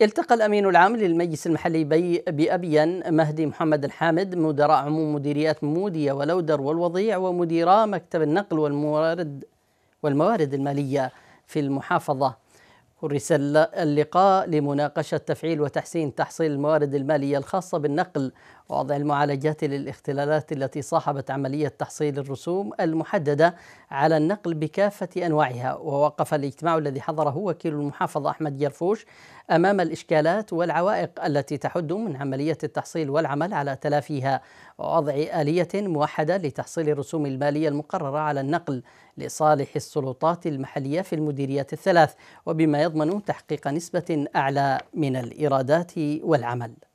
التقى الأمين العام للمجلس المحلي بأبين مهدي محمد الحامد مدراء عموم مديريات مودية ولودر والوضيع ومديرا مكتب النقل والموارد والموارد المالية في المحافظة كرس اللقاء لمناقشة تفعيل وتحسين تحصيل الموارد المالية الخاصة بالنقل ووضع المعالجات للاختلالات التي صاحبت عملية تحصيل الرسوم المحددة على النقل بكافة أنواعها ووقف الاجتماع الذي حضره وكيل المحافظة أحمد جرفوش أمام الإشكالات والعوائق التي تحد من عملية التحصيل والعمل على تلافيها ووضع آلية موحدة لتحصيل الرسوم المالية المقررة على النقل لصالح السلطات المحلية في المديريات الثلاث وبما يضمن تحقيق نسبة أعلى من الإيرادات والعمل